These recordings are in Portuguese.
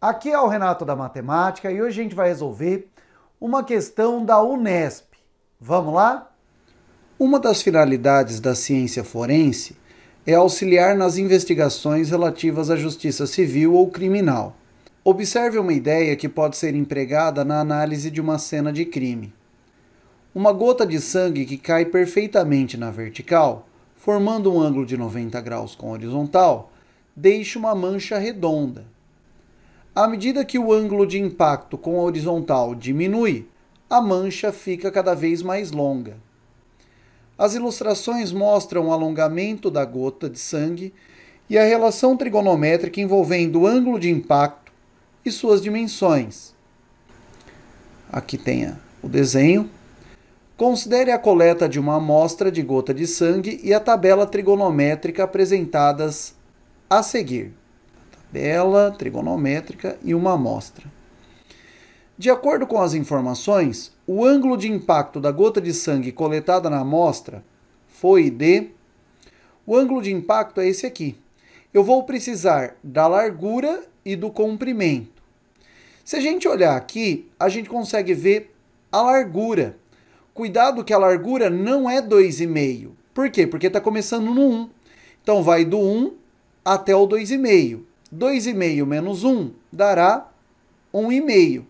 Aqui é o Renato da Matemática e hoje a gente vai resolver uma questão da Unesp. Vamos lá? Uma das finalidades da ciência forense é auxiliar nas investigações relativas à justiça civil ou criminal. Observe uma ideia que pode ser empregada na análise de uma cena de crime. Uma gota de sangue que cai perfeitamente na vertical, formando um ângulo de 90 graus com a horizontal, deixa uma mancha redonda à medida que o ângulo de impacto com a horizontal diminui, a mancha fica cada vez mais longa. As ilustrações mostram o alongamento da gota de sangue e a relação trigonométrica envolvendo o ângulo de impacto e suas dimensões. Aqui tem o desenho. Considere a coleta de uma amostra de gota de sangue e a tabela trigonométrica apresentadas a seguir bela trigonométrica e uma amostra. De acordo com as informações, o ângulo de impacto da gota de sangue coletada na amostra foi de. O ângulo de impacto é esse aqui. Eu vou precisar da largura e do comprimento. Se a gente olhar aqui, a gente consegue ver a largura. Cuidado que a largura não é 2,5. Por quê? Porque está começando no 1. Então vai do 1 até o 2,5. 2,5 menos 1 dará 1,5.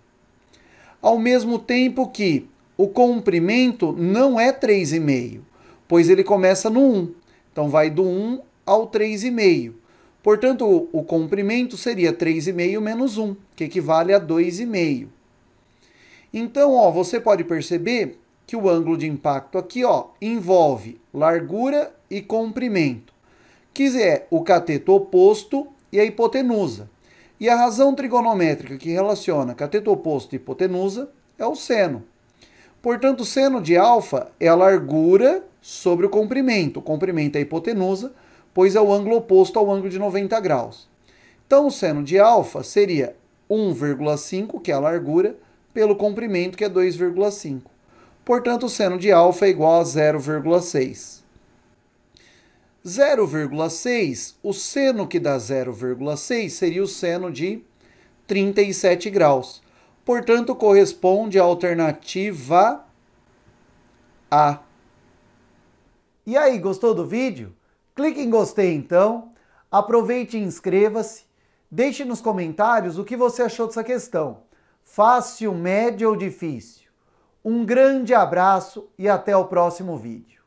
Ao mesmo tempo que o comprimento não é 3,5, pois ele começa no 1. Então vai do 1 ao 3,5. Portanto, o comprimento seria 3,5 menos 1, que equivale a 2,5. Então, ó, você pode perceber que o ângulo de impacto aqui ó, envolve largura e comprimento, que é o cateto oposto e a hipotenusa. E a razão trigonométrica que relaciona cateto oposto e hipotenusa é o seno. Portanto, o seno de alfa é a largura sobre o comprimento. O comprimento é a hipotenusa, pois é o ângulo oposto ao ângulo de 90 graus. Então, o seno de alfa seria 1,5, que é a largura, pelo comprimento, que é 2,5. Portanto, o seno de alfa é igual a 0,6. 0,6, o seno que dá 0,6 seria o seno de 37 graus. Portanto, corresponde à alternativa A. E aí, gostou do vídeo? Clique em gostei então, aproveite e inscreva-se, deixe nos comentários o que você achou dessa questão, fácil, médio ou difícil. Um grande abraço e até o próximo vídeo.